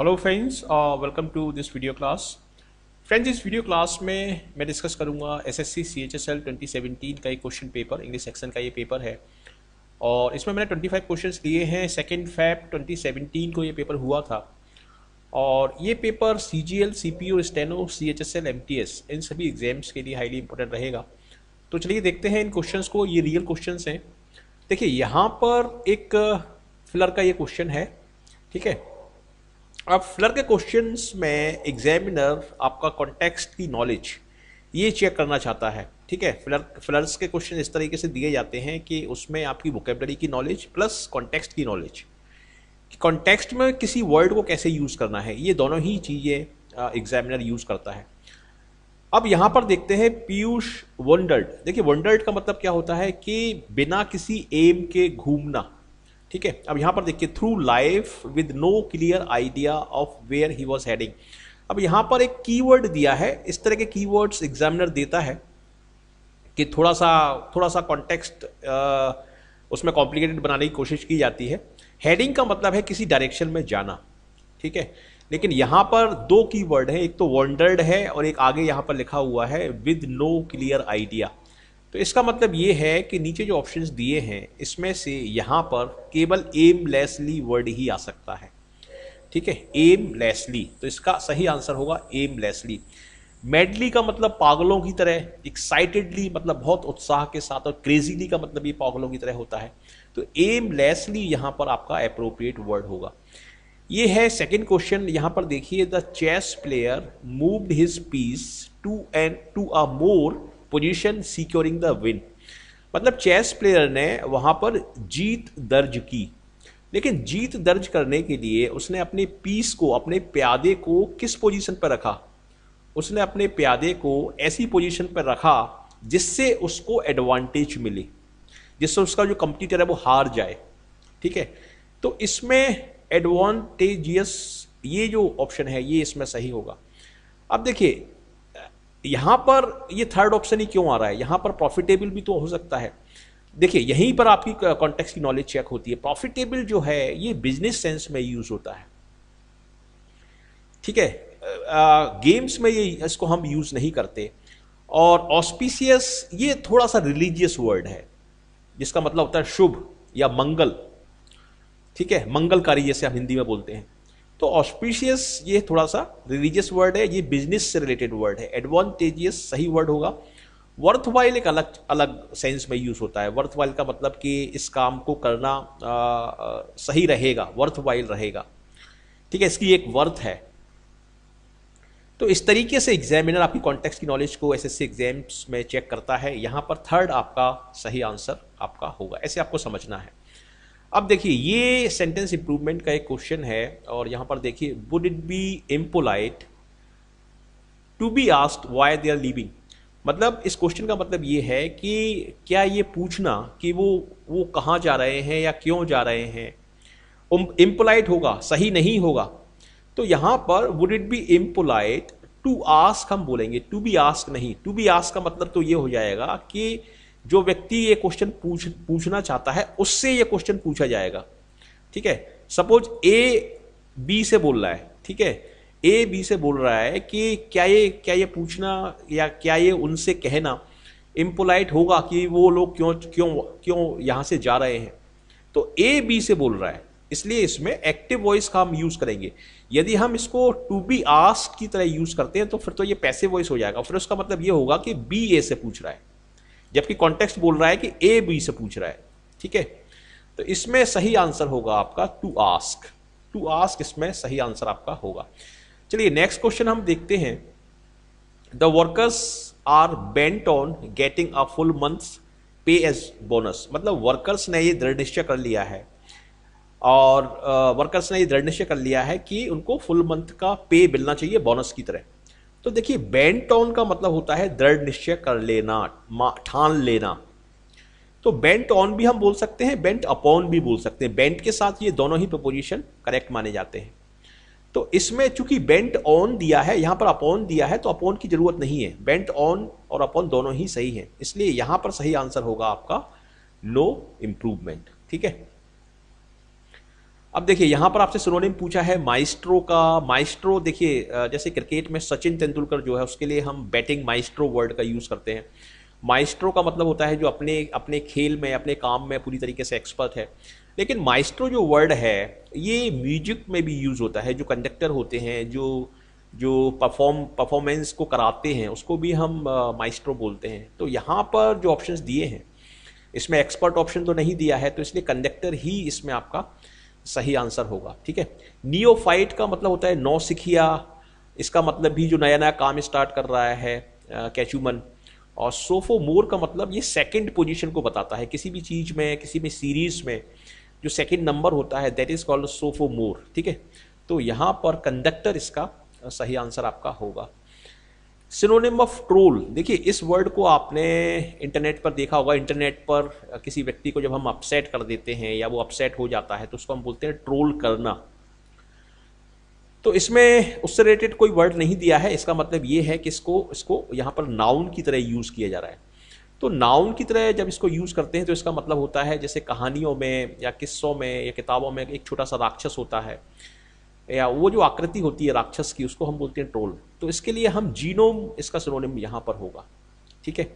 hello friends welcome to this video class friends इस video class में मैं discuss करूंगा एसएससी सीएचएसएल 2017 का एक क्वेश्चन पेपर इंग्लिश सेक्शन का ये पेपर है और इसमें मैंने 25 क्वेश्चन लिए हैं सेकेंड फैप 2017 को ये पेपर हुआ था और ये paper C G L C P O steno C H S L M T S इन सभी एग्जाम्स के लिए हाईली इंपॉर्टेंट रहेगा तो चलिए देखते हैं इन क्वेश्चन को ये रियल क्वेश्चन हैं देखिए यहाँ पर एक फिलर का ये क्वेश्चन है ठीक है अब फ्लर के क्वेश्चंस में एग्जामिनर आपका कॉन्टेक्स्ट की नॉलेज ये चेक करना चाहता है ठीक है फ्लर फ्लर्स के क्वेश्चन इस तरीके से दिए जाते हैं कि उसमें आपकी वोकेबलरी की नॉलेज प्लस कॉन्टेक्स्ट की नॉलेज कॉन्टेक्स्ट में किसी वर्ड को कैसे यूज़ करना है ये दोनों ही चीज़ें एग्जामिनर यूज़ करता है अब यहाँ पर देखते हैं पीयूष वंडर्ड देखिए वंडर्ड का मतलब क्या होता है कि बिना किसी एम के घूमना ठीक है अब यहाँ पर देखिए through life with no clear idea of where he was heading अब यहाँ पर एक कीवर्ड दिया है इस तरह के कीवर्ड्स एग्जामिनर देता है कि थोड़ा सा थोड़ा सा कॉन्टेक्स्ट उसमें कॉम्प्लिकेटेड बनाने की कोशिश की जाती है हेडिंग का मतलब है किसी डायरेक्शन में जाना ठीक है लेकिन यहाँ पर दो कीवर्ड हैं एक तो वॉन्डर्ड है और एक आगे यहाँ पर लिखा हुआ है विद नो क्लियर आइडिया तो इसका मतलब ये है कि नीचे जो ऑप्शंस दिए हैं इसमें से यहाँ पर केवल एम लेसली वर्ड ही आ सकता है ठीक है एम लेसली तो इसका सही आंसर होगा एम लेसली मेडली का मतलब पागलों की तरह एक्साइटेडली मतलब बहुत उत्साह के साथ और क्रेजीली का मतलब ये पागलों की तरह होता है तो एम लेसली यहाँ पर आपका अप्रोप्रिएट वर्ड होगा ये है सेकेंड क्वेश्चन यहाँ पर देखिए the chess player moved his piece to and to a more position securing the win मतलब चेस प्लेयर ने वहाँ पर जीत दर्ज की लेकिन जीत दर्ज करने के लिए उसने अपने पीस को अपने प्यादे को किस पोजीशन पर रखा उसने अपने प्यादे को ऐसी पोजीशन पर रखा जिससे उसको एडवांटेज मिले जिससे उसका जो कंप्यूटर है वो हार जाए ठीक है तो इसमें एडवांटेजियस ये जो ऑप्शन है ये इसमें सही होगा अब देखिए यहां पर ये थर्ड ऑप्शन ही क्यों आ रहा है यहां पर प्रॉफिटेबल भी तो हो सकता है देखिए यहीं पर आपकी कॉन्टेक्स्ट की नॉलेज चेक होती है प्रॉफिटेबल जो है ये बिजनेस सेंस में यूज होता है ठीक है गेम्स में ये इसको हम यूज नहीं करते और ऑस्पिशियस ये थोड़ा सा रिलीजियस वर्ड है जिसका मतलब होता है शुभ या मंगल ठीक है मंगलकारी जैसे हम हिंदी में बोलते हैं तो ऑस्पिशियस ये थोड़ा सा रिलीजियस वर्ड है ये बिजनेस से रिलेटेड वर्ड है एडवांटेजियस सही वर्ड होगा वर्थ वाइल एक अलग अलग सेंस में यूज़ होता है वर्थ वाइल का मतलब कि इस काम को करना आ, आ, सही रहेगा वर्थ वाइल रहेगा ठीक है इसकी एक वर्थ है तो इस तरीके से एग्जामिनर आपकी कॉन्टेक्स्ट की नॉलेज को एसएससी एग्जाम्स में चेक करता है यहां पर थर्ड आपका सही आंसर आपका होगा ऐसे आपको समझना है अब देखिए ये सेंटेंस इंप्रूवमेंट का एक क्वेश्चन है और यहाँ पर देखिए would it be impolite to be asked why they are living मतलब इस क्वेश्चन का मतलब ये है कि क्या ये पूछना कि वो वो कहाँ जा रहे हैं या क्यों जा रहे हैं इम्पोलाइट होगा सही नहीं होगा तो यहाँ पर would it be impolite to ask हम बोलेंगे टू बी आस्क नहीं टू बी आस्क का मतलब तो ये हो जाएगा कि जो व्यक्ति ये क्वेश्चन पूछ पूछना चाहता है उससे ये क्वेश्चन पूछा जाएगा ठीक है सपोज ए बी से बोल रहा है ठीक है ए बी से बोल रहा है कि क्या ये क्या ये पूछना या क्या ये उनसे कहना इम्पोलाइट होगा कि वो लोग क्यों क्यों क्यों यहाँ से जा रहे हैं तो ए बी से बोल रहा है इसलिए इसमें एक्टिव वॉइस का हम यूज़ करेंगे यदि हम इसको टू बी आस्क की तरह यूज़ करते हैं तो फिर तो ये पैसे वॉइस हो जाएगा फिर उसका मतलब ये होगा कि बी ए से पूछ रहा है जबकि कॉन्टेक्स्ट बोल रहा है कि ए बी से पूछ रहा है ठीक है तो इसमें सही आंसर होगा आपका टू आस्क टू आस्क इसमें सही आंसर आपका होगा चलिए नेक्स्ट क्वेश्चन हम देखते हैं the workers are bent on getting a full month's pay as bonus मतलब वर्कर्स ने ये दृढ़ निश्चय कर लिया है और वर्कर्स ने ये दृढ़ निश्चय कर लिया है कि उनको फुल मंथ का पे मिलना चाहिए बोनस की तरह तो देखिए बैंड टोन का मतलब होता है दृढ़ निश्चय कर लेना ठान लेना तो बेंट ऑन भी हम बोल सकते हैं बेंट अपॉन भी बोल सकते हैं बेंट के साथ ये दोनों ही प्रपोजिशन करेक्ट माने जाते हैं तो इसमें चूंकि बेंट ऑन दिया है यहाँ पर अपॉन दिया है तो अपॉन की जरूरत नहीं है बेंट ऑन और अपॉन दोनों ही सही हैं इसलिए यहाँ पर सही आंसर होगा आपका नो इम्प्रूवमेंट ठीक है अब देखिए यहाँ पर आपसे सिनोनिम पूछा है माइस्ट्रो का माइस्ट्रो देखिए जैसे क्रिकेट में सचिन तेंदुलकर जो है उसके लिए हम बैटिंग माइस्ट्रो वर्ड का यूज़ करते हैं माइस्ट्रो का मतलब होता है जो अपने अपने खेल में अपने काम में पूरी तरीके से एक्सपर्ट है लेकिन माइस्ट्रो जो वर्ड है ये म्यूजिक में भी यूज़ होता है जो कंडक्टर होते हैं जो जो परफॉर्म परफॉर्मेंस को कराते हैं उसको भी हम माइस्ट्रो बोलते हैं तो यहाँ पर जो ऑप्शंस दिए हैं इसमें एक्सपर्ट ऑप्शन तो नहीं दिया है तो इसलिए कंडक्टर ही इसमें आपका सही आंसर होगा ठीक है नियोफाइट का मतलब होता है नौ सिखिया इसका मतलब भी जो नया नया काम स्टार्ट कर रहा है कैचूमन और सोफो मोर का मतलब ये सेकंड पोजीशन को बताता है किसी भी चीज़ में किसी भी सीरीज में जो सेकंड नंबर होता है दैट इज़ कॉल्ड सोफो मोर ठीक है तो यहाँ पर कंडक्टर इसका सही आंसर आपका होगा सिनोनिम ऑफ ट्रोल देखिए इस वर्ड को आपने इंटरनेट पर देखा होगा इंटरनेट पर किसी व्यक्ति को जब हम अपसेट कर देते हैं या वो अपसेट हो जाता है तो उसको हम बोलते हैं ट्रोल करना तो इसमें उससे रिलेटेड कोई वर्ड नहीं दिया है इसका मतलब ये है कि इसको इसको यहाँ पर नाउन की तरह यूज़ किया जा रहा है तो नाउन की तरह जब इसको यूज़ करते हैं तो इसका मतलब होता है जैसे कहानियों में या किस्सों में या किताबों में एक छोटा सा राक्षस होता है या वो जो आकृति होती है राक्षस की उसको हम बोलते हैं ट्रोल तो इसके लिए हम जीनोम इसका सिनोनिम यहाँ पर होगा ठीक है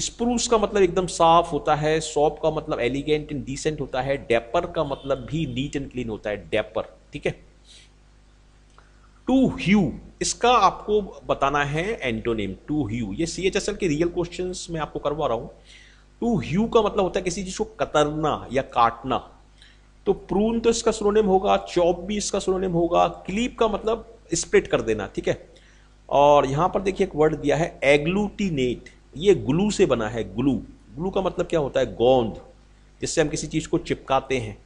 स्प्रूस का मतलब एकदम साफ होता है सॉप का मतलब एलिगेंट एंड डिसेंट होता है डेपर का मतलब भी नीट एंड क्लीन होता है डेपर ठीक है टू ह्यू इसका आपको बताना है एंटोनेम टू ह्यू ये सी एच एस एल के रियल क्वेश्चन में आपको करवा रहा हूं टू ह्यू का मतलब होता है किसी चीज को कतरना या काटना तो प्रून तो इसका सुनोनिम होगा चॉप भी इसका सुनोनिम होगा क्लीप का मतलब स्प्लिट कर देना ठीक है और यहाँ पर देखिए एक वर्ड दिया है एग्लूटिनेट ये ग्लू से बना है ग्लू ग्लू का मतलब क्या होता है गोंद जिससे हम किसी चीज़ को चिपकाते हैं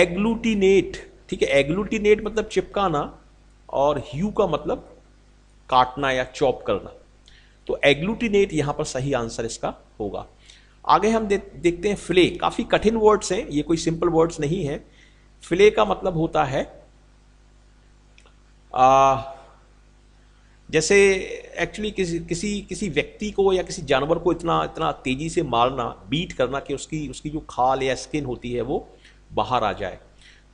एग्लूटिनेट ठीक है एग्लूटिनेट मतलब चिपकाना और ह्यू का मतलब काटना या चॉप करना तो एग्लूटिनेट यहाँ पर सही आंसर इसका होगा आगे हम दे, देखते हैं फ्ले काफ़ी कठिन वर्ड्स हैं ये कोई सिंपल वर्ड्स नहीं है फ्ले का मतलब होता है आ, जैसे एक्चुअली किसी किसी किसी व्यक्ति को या किसी जानवर को इतना इतना तेज़ी से मारना बीट करना कि उसकी उसकी जो खाल या स्किन होती है वो बाहर आ जाए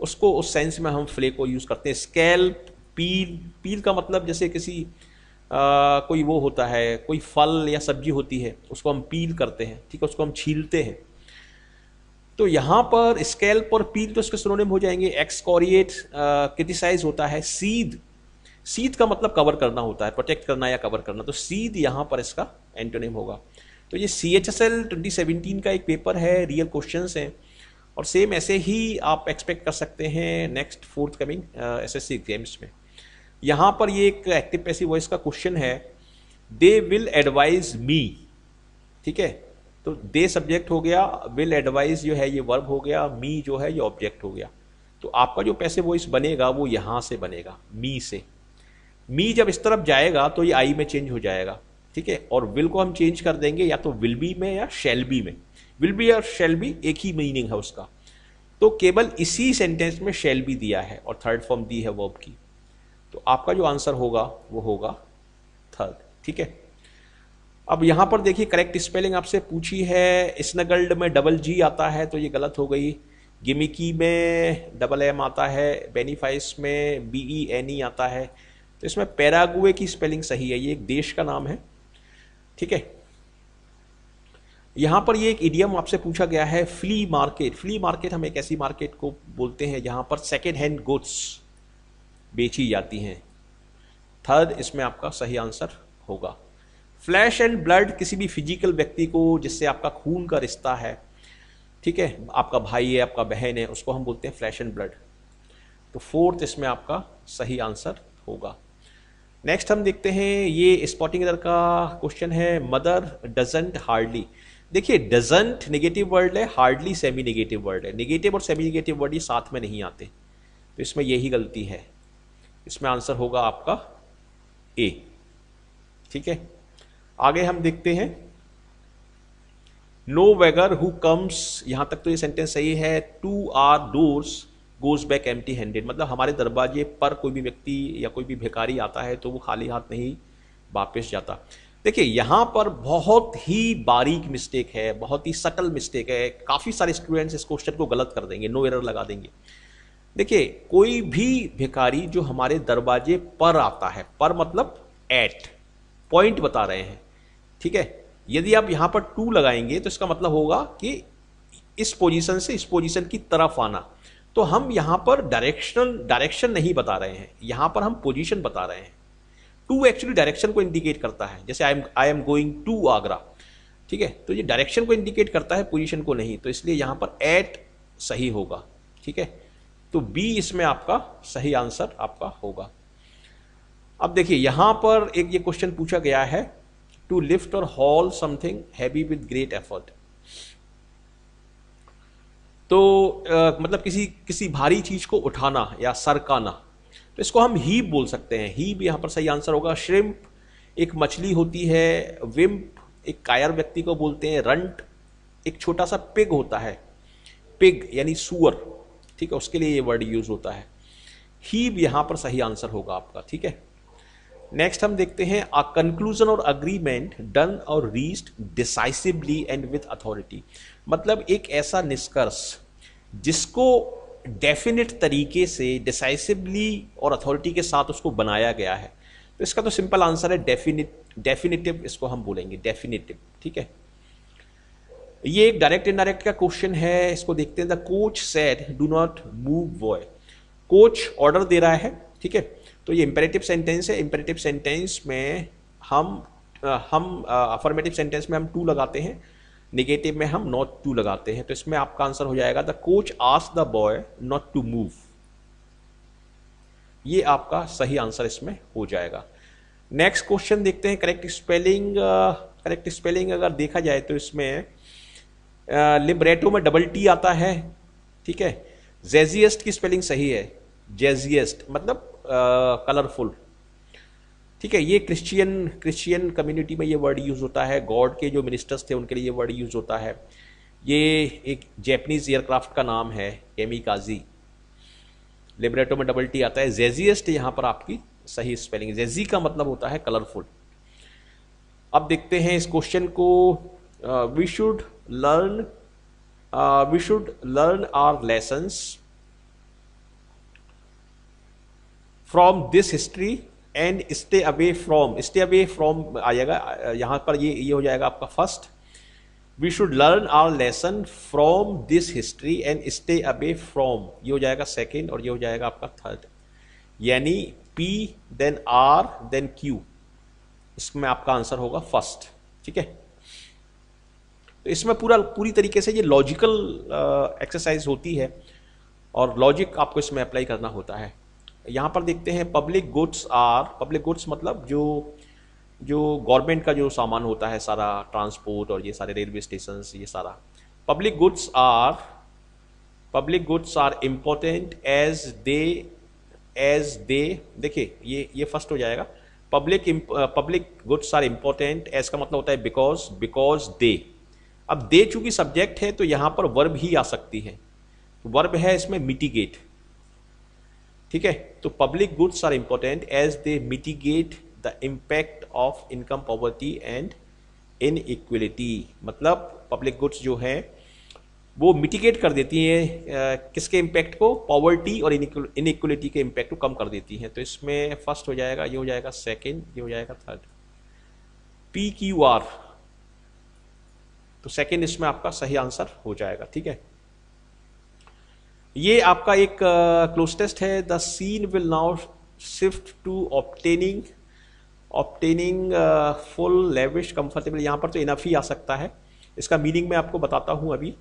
उसको उस सेंस में हम फ्ले को यूज़ करते हैं स्केल पील पील का मतलब जैसे किसी आ, कोई वो होता है कोई फल या सब्जी होती है उसको हम पील करते हैं ठीक है उसको हम छीलते हैं तो यहाँ पर स्केल्प और पील तो इसके सिनोनिम हो जाएंगे एक्सकोरिएट क्रिटिसाइज होता है सीध सीध का मतलब कवर करना होता है प्रोटेक्ट करना या कवर करना तो सीध यहाँ पर इसका एंटोनिम होगा तो ये C H S L twenty seventeen का एक पेपर है रियल क्वेश्चन हैं और सेम ऐसे ही आप एक्सपेक्ट कर सकते हैं next forthcoming S S C exams में यहां पर ये एक एक्टिव पैसिव वॉइस का क्वेश्चन है दे विल एडवाइज मी ठीक है तो दे सब्जेक्ट हो गया विल एडवाइज जो है ये वर्ब हो गया मी जो है ये ऑब्जेक्ट हो गया तो आपका जो पैसे वॉइस बनेगा वो यहां से बनेगा मी से मी जब इस तरफ जाएगा तो ये आई में चेंज हो जाएगा ठीक है और विल को हम चेंज कर देंगे या तो विल बी में या शेल बी में विल बी और शेल बी एक ही मीनिंग है उसका तो केवल इसी सेंटेंस में शेल बी दिया है और थर्ड फॉर्म दी है वर्ब की तो आपका जो आंसर होगा वो होगा थर्ड ठीक है अब यहां पर देखिए करेक्ट स्पेलिंग आपसे पूछी है स्नगल्ड में डबल जी आता है तो ये गलत हो गई गिमिकी में डबल एम आता है बेनिफाइस में बी ई एन ई आता है तो इसमें पैरागुए की स्पेलिंग सही है ये एक देश का नाम है ठीक है यहाँ पर ये एक इडियम आपसे पूछा गया है फ्ली मार्केट फ्ली मार्केट हम एक ऐसी मार्केट को बोलते हैं जहाँ पर सेकेंड हैंड गुड्स बेची जाती हैं थर्ड इसमें आपका सही आंसर होगा फ्लैश एंड ब्लड किसी भी फिजिकल व्यक्ति को जिससे आपका खून का रिश्ता है ठीक है आपका भाई है आपका बहन है उसको हम बोलते हैं फ्लैश एंड ब्लड तो फोर्थ इसमें आपका सही आंसर होगा नेक्स्ट हम देखते हैं ये स्पॉटिंग एरर का क्वेश्चन है मदर डजेंट हार्डली देखिए डजेंट नेगेटिव वर्ड है हार्डली सेमी नेगेटिव वर्ड है नेगेटिव और सेमी नेगेटिव वर्ड ये साथ में नहीं आते तो इसमें यही गलती है इसमें आंसर होगा आपका ए ठीक है आगे हम देखते हैं नो वेगर हु कम्स यहां तक तो ये सेंटेंस सही है to our doors goes back empty handed मतलब हमारे दरवाजे पर कोई भी व्यक्ति या कोई भी भिखारी आता है तो वो खाली हाथ नहीं वापस जाता देखिए यहाँ पर बहुत ही बारीक मिस्टेक है बहुत ही सटल मिस्टेक है काफ़ी सारे स्टूडेंट्स इस क्वेश्चन को गलत कर देंगे नो एरर लगा देंगे देखिए कोई भी भिकारी जो हमारे दरवाजे पर आता है पर मतलब एट पॉइंट बता रहे हैं ठीक है यदि आप यहाँ पर टू लगाएंगे तो इसका मतलब होगा कि इस पोजीशन से इस पोजीशन की तरफ आना तो हम यहाँ पर डायरेक्शनल डायरेक्शन नहीं बता रहे हैं यहाँ पर हम पोजीशन बता रहे हैं टू एक्चुअली डायरेक्शन को इंडिकेट करता है जैसे I am I am going to Agra ठीक है तो ये डायरेक्शन को इंडिकेट करता है पोजीशन को नहीं तो इसलिए यहाँ पर एट सही होगा ठीक है तो बी इसमें आपका सही आंसर आपका होगा अब देखिए यहां पर एक ये क्वेश्चन पूछा गया है टू लिफ्ट और haul something heavy with great effort तो आ, मतलब किसी किसी भारी चीज को उठाना या सरकाना तो इसको हम हीप बोल सकते हैं हीप यहां पर सही आंसर होगा श्रिम्प एक मछली होती है विम्प एक कायर व्यक्ति को बोलते हैं रंट एक छोटा सा पिग होता है पिग यानी सुअर ठीक है उसके लिए ये वर्ड यूज होता है ही यहां पर सही आंसर होगा आपका ठीक है नेक्स्ट हम देखते हैं अ कंक्लूजन और अग्रीमेंट डन और reached decisively and with authority मतलब एक ऐसा निष्कर्ष जिसको डेफिनेट तरीके से डिसाइसिवली और अथॉरिटी के साथ उसको बनाया गया है तो इसका तो सिंपल आंसर है डेफिनेट डेफिनेटिव इसको हम बोलेंगे डेफिनेटिव ठीक है ये एक डायरेक्ट इनडायरेक्ट का क्वेश्चन है इसको देखते हैं the coach said do not move boy coach order दे रहा है ठीक है तो ये इंपेरेटिव सेंटेंस है इंपेरेटिव सेंटेंस में हम हम अफर्मेटिव सेंटेंस में हम टू लगाते हैं निगेटिव में हम नॉट टू लगाते हैं तो इसमें आपका आंसर हो जाएगा the coach ask the boy not to move ये आपका सही आंसर इसमें हो जाएगा नेक्स्ट क्वेश्चन देखते हैं करेक्ट स्पेलिंग करेक्ट स्पेलिंग अगर देखा जाए तो इसमें लिब्रेटो में डबल टी आता है ठीक है जेजियस्ट की स्पेलिंग सही है जेजियस्ट मतलब कलरफुल ठीक है ये क्रिश्चियन क्रिश्चियन कम्युनिटी में ये वर्ड यूज़ होता है गॉड के जो मिनिस्टर्स थे उनके लिए ये वर्ड यूज़ होता है ये एक जैपनीज एयरक्राफ्ट का नाम है केमिकाजी लिब्रेटो में डबल टी आता है जेजियस्ट यहां पर आपकी सही स्पेलिंग जेजी का मतलब होता है कलरफुल अब देखते हैं इस क्वेश्चन को we should learn uh, we should learn our lessons from this history and stay away from stay away from आ जाएगा यहाँ पर ये ये हो जाएगा आपका first we should learn our lesson from this history and stay away from ये हो जाएगा सेकेंड और ये हो जाएगा आपका थर्ड यानी P then R then Q इसमें आपका आंसर होगा फर्स्ट ठीक है तो इसमें पूरा पूरी तरीके से ये लॉजिकल एक्सरसाइज होती है और लॉजिक आपको इसमें अप्लाई करना होता है यहाँ पर देखते हैं public goods are public goods मतलब जो जो गवर्नमेंट का जो सामान होता है सारा ट्रांसपोर्ट और ये सारे रेलवे स्टेशन ये सारा public goods are public goods are important as they as they देखिए ये ये फर्स्ट हो जाएगा public public goods are important as का मतलब होता है बिकॉज बिकॉज दे अब दे चूंकि सब्जेक्ट है तो यहां पर वर्ब ही आ सकती है वर्ब तो है इसमें मिटिगेट ठीक है तो public goods are important as they mitigate the impact of income poverty and in मतलब पब्लिक गुड्स जो है वो मिटिगेट कर देती हैं किसके इम्पैक्ट को पॉवर्टी और इक्वलिटी के इम्पैक्ट को कम कर देती हैं तो इसमें फर्स्ट हो जाएगा ये हो जाएगा सेकेंड ये हो जाएगा थर्ड पी क्यू आर तो सेकेंड इसमें आपका सही आंसर हो जाएगा ठीक है ये आपका एक क्लोज uh, टेस्ट है the scene will now shift to obtaining obtaining full lavish comfortable यहां पर तो इनफ ही आ सकता है इसका मीनिंग मैं आपको बताता हूं अभी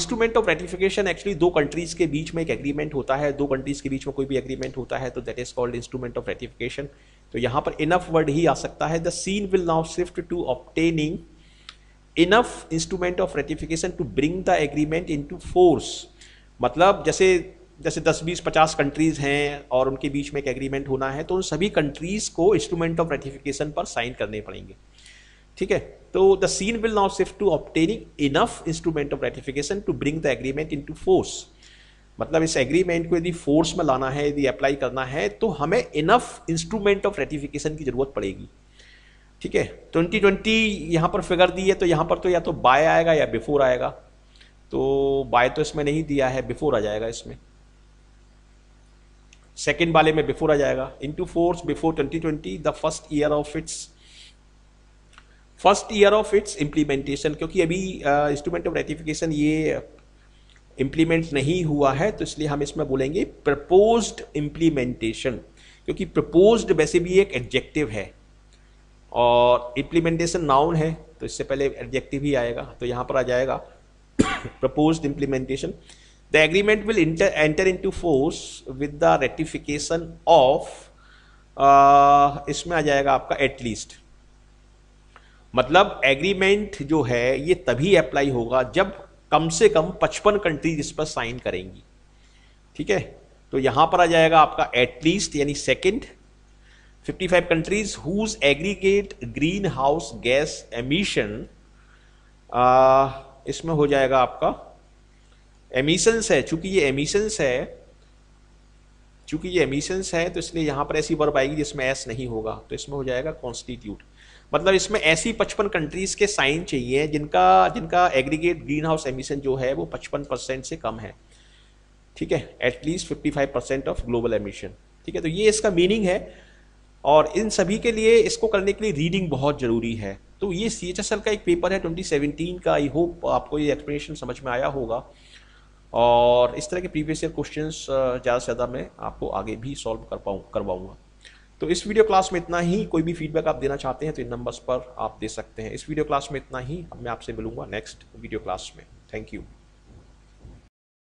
इंस्ट्रूमेंट ऑफ रेटिफिकेशन एक्चुअली दो कंट्रीज़ के बीच में एक एग्रीमेंट होता है दो कंट्रीज़ के बीच में कोई भी एग्रीमेंट होता है तो that is called instrument of ratification तो यहां पर इनफ वर्ड ही आ सकता है the scene will now shift to obtaining enough instrument of ratification to bring the agreement into force मतलब जैसे जैसे 10 बीस 50 कंट्रीज़ हैं और उनके बीच में एक एग्रीमेंट होना है तो उन सभी कंट्रीज़ को इंस्ट्रूमेंट ऑफ रेटिफिकेशन पर साइन करने पड़ेंगे ठीक है तो the scene will now shift to obtaining enough instrument of ratification to bring the agreement into force मतलब इस एग्रीमेंट को यदि फोर्स में लाना है यदि अप्लाई करना है तो हमें इनफ इंस्ट्रूमेंट ऑफ रेटिफिकेशन की जरूरत पड़ेगी ठीक है ट्वेंटी ट्वेंटी यहाँ पर फिगर दी है तो यहाँ पर तो या तो बाय आएगा या बिफोर आएगा तो बाय तो इसमें नहीं दिया है बिफोर आ जाएगा इसमें सेकेंड वाले में बिफोर आ जाएगा into force before twenty twenty the first year of its first year of its implementation क्योंकि अभी इंस्ट्रूमेंट ऑफ रेटिफिकेशन ये इम्प्लीमेंट नहीं हुआ है तो इसलिए हम इसमें बोलेंगे प्रपोज्ड इम्प्लीमेंटेशन क्योंकि प्रपोज्ड वैसे भी एक एडजेक्टिव है और इम्प्लीमेंटेशन नाउन है तो इससे पहले एडजेक्टिव ही आएगा तो यहाँ पर आ जाएगा propose implementation the agreement will enter into force with the ratification of इसमें आ जाएगा आपका एटलीस्ट मतलब एग्रीमेंट जो है ये तभी अप्लाई होगा जब कम से कम 55 कंट्रीज इस पर साइन करेंगी ठीक है तो यहां पर आ जाएगा आपका एटलीस्ट यानी second 55 countries whose aggregate greenhouse gas emission uh, इसमें हो जाएगा आपका एमिशंस है चूंकि ये एमिशंस है चूंकि ये एमिशंस है तो इसलिए यहां पर ऐसी वर्ब आएगी जिसमें एस नहीं होगा तो इसमें हो जाएगा कॉन्स्टिट्यूट मतलब इसमें ऐसी 55 कंट्रीज के साइन चाहिए जिनका जिनका एग्रीगेट ग्रीन हाउस एमिशन जो है वो 55 परसेंट से कम है ठीक है at least 55 percent of global emission ठीक है तो ये इसका मीनिंग है और इन सभी के लिए इसको करने के लिए रीडिंग बहुत ज़रूरी है तो ये सी एच एस एल का एक पेपर है 2017 का आई होप आपको ये एक्सप्लेनेशन समझ में आया होगा और इस तरह के प्रीवियस ईयर क्वेश्चन ज़्यादा से ज़्यादा मैं आपको आगे भी सॉल्व कर पाऊँ करवाऊँगा तो इस वीडियो क्लास में इतना ही कोई भी फीडबैक आप देना चाहते हैं तो इन नंबर्स पर आप दे सकते हैं इस वीडियो क्लास में इतना ही मैं आपसे मिलूंगा नेक्स्ट वीडियो क्लास में थैंक यू